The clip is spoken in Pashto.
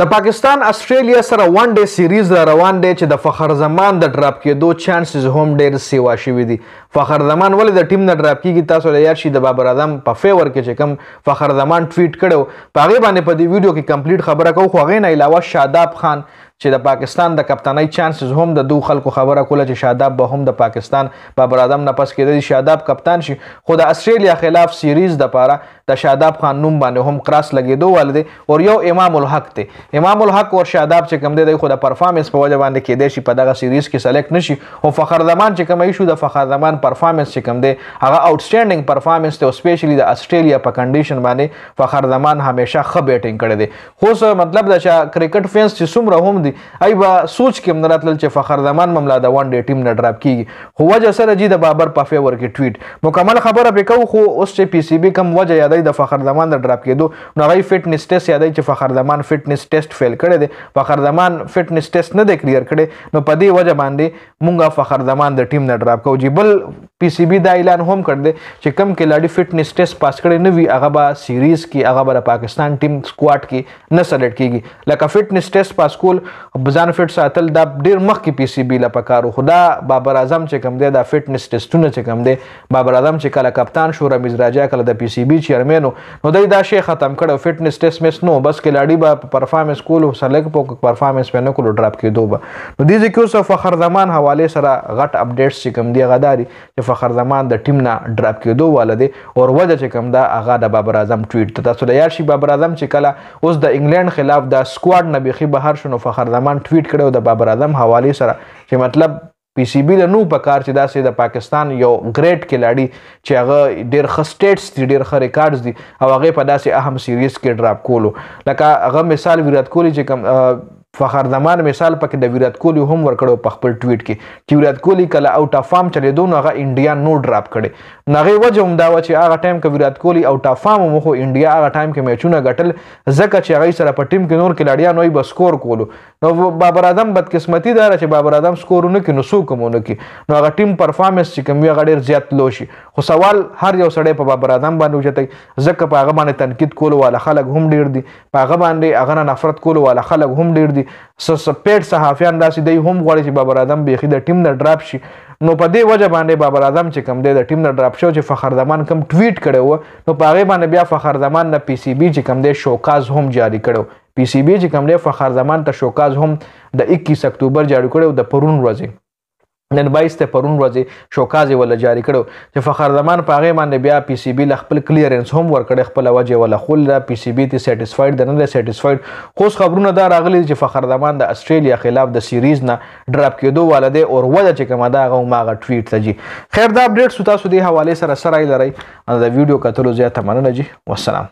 د پاکستان استرالیا سره ون ډے سیریز را روان دی چې د فخر زمان د ډراپ کېدو چانسز هم ډېر سیوا شوي دي فخر زمان ولې د ټیم نه ډراپ کیږي تاسو له یاد شي د بابر اعظم په فیور کې چې کوم فخر زمان ټویټ کړو په هغه باندې په دې ویډیو کې کمپلیټ خبره کوو خو هغه نه علاوه شاداب خان چې د پاکستان د کپتانۍ چانسز هم د دوه خلکو خبره کوله چې شاداب به هم د پاکستان بابر اعظم نه پس کېدی شاداب کپتان شي خو د استرالیا خلاف سیریز د پاره د شاداب خان نوم باندې هم کراس لګیدو والده او یو امام الحق ته امام الحق او شاداب چې کم دی د خو د پرفارمنس په وجه باندې کېدی شي په دغه سیریز کې سلیکټ نشي او فخر زمان چې کوم ایشو د فخر زمان پرفارمنس چې کم دی هغه آوټسټینډینګ پرفارمنس ته سپیشلی د استرالیا په کنډیشن باندې فخر زمان همیشه ښه بیټینګ کړی دی خو مطلب دا چې کرکټ فینس چې څومره هم دي ای با سوچ کې مراتل چې فخر زمان مملا د وان ډی ټیم نه ډراپ کیږي خو وجه سره جی د بابر په فیور کې ټویټ مکمل خبره پکو خو اوس چې پی سی بی کم وجه یادای د فخر زمان د ډراپ کېدو نو غي فټنس ټیسټ یادای چې فخر زمان فټنس ټیسټ فیل کړي دي فخر زمان فټنس ټیسټ نه دی کلیر کړي نو په دې وجه باندې مونږه فخر زمان د ټیم نه ډراپ کوو جی بل پی سی بی دا اعلان هم کړ دی چې کم کلاډي فټنس ټیسټ پاس کړي نه وي هغه به سیریز کې هغه به پاکستان ټیم سکواډ کې نه سلیکټ کیږي لکه فټنس ټیسټ پاس کول بزان فټ ساتل دا ډیر مخ کې پی سی بی لا پکارو خدا بابر اعظم چې کم دی دا فټنس ټیسټونه چې کم دی بابر اعظم چې کله کپتان شو رمیز راجا کله د پی سی بی چیرمن نو دای دا شی ختم کړو فټنس ټیسټ مس نو بس کلاډي به پرفارمنس کول او سلیکټ پوک پرفارمنس باندې کول ډراپ کېدو به نو دې ځکه اوس فخر زمان حواله سره غټ اپډیټس چې کم دی غداري چې فخر زمان د ټیم نه ډراپ کېدو والده او وجه چې کوم دا هغه د بابر اعظم ټویټ ته تاسو لیا شي بابر اعظم چې کله اوس د انګلند خلاف د سکواډ نه بيخي بهر شنو فخر زمان ټویټ کړو د بابر اعظم حواله سره چې مطلب پی سی بی له نو په کار چې داسې د پاکستان یو ګریټ کلاړي چې هغه ډېر ښه سټیټس دي ډېر ښه ریکارډز دي او هغه په داسې اهم سیریز کې ډراپ کولو لکه هغه مثال ویرات کوهلی چې کوم فخر زمان مثال پکې د ویرات کوهلی هم ورکړو په خپل ټویټ کې چې ویرات کوهلی کله اوټ اف فارم چلیدو نو هغه انډیا نو ډراپ کړي نغه وجه هم دا و چې هغه ټایم کې ویرات کوهلی اوټ اف فارم مو خو انډیا هغه ټایم کې میچونه ګټل ځکه چې هغه سره په ټیم کې نور کلاډیا نوې به سکور کولو نو بابر اعظم بدقسمتي دا چې بابر اعظم سکور نه کینو سو کومونه کی نو هغه ټیم پرفارمنس چې کوم هغه ډیر زیات لو شي خو سوال هر یو سړی په بابر اعظم باندې وجته ځکه په هغه باندې تنقید کول والا خلک هم ډیر دي په هغه باندې هغه نفرت کول والا خلک هم ډیر دي سپیټ صحافیان داسې دی هم غواړي چې بابر اعظم بیخي د ټیم نه ډراپ شي نو په دې وجه باندې بابر اعظم چې کم دی د ټیم نه ډراپ شو چې فخر زمان کم ټویټ کړي وو نو په هغه باندې بیا فخر زمان نه پی سی بی چې کم دی شوکاز هم جاری کړو پی سی بی چې کم دی فخر زمان ته شوکاز هم د 21 اکتوبر جاری کړو د پرون ورځې نن 22 ته پرون ورځې شوکازي ولا جاری کړو چې فخر زمان پاغه باندې بیا پی سی بی خپل کلیرنس هم ورکړ خپل وجه ولا خل را پی سی بی ته سټیسفاید نه نه سټیسفاید خو خبرونه دا راغلي چې فخر زمان د استرالیا خلاف د سیریز نه ډراپ کېدو والده او وجه چې کومه دا غو ماغه ټویټ ته جی خیر دا اپډیټ ستا سودي حواله سره سره لري دا ویډیو کتلو زیاته مننه جی والسلام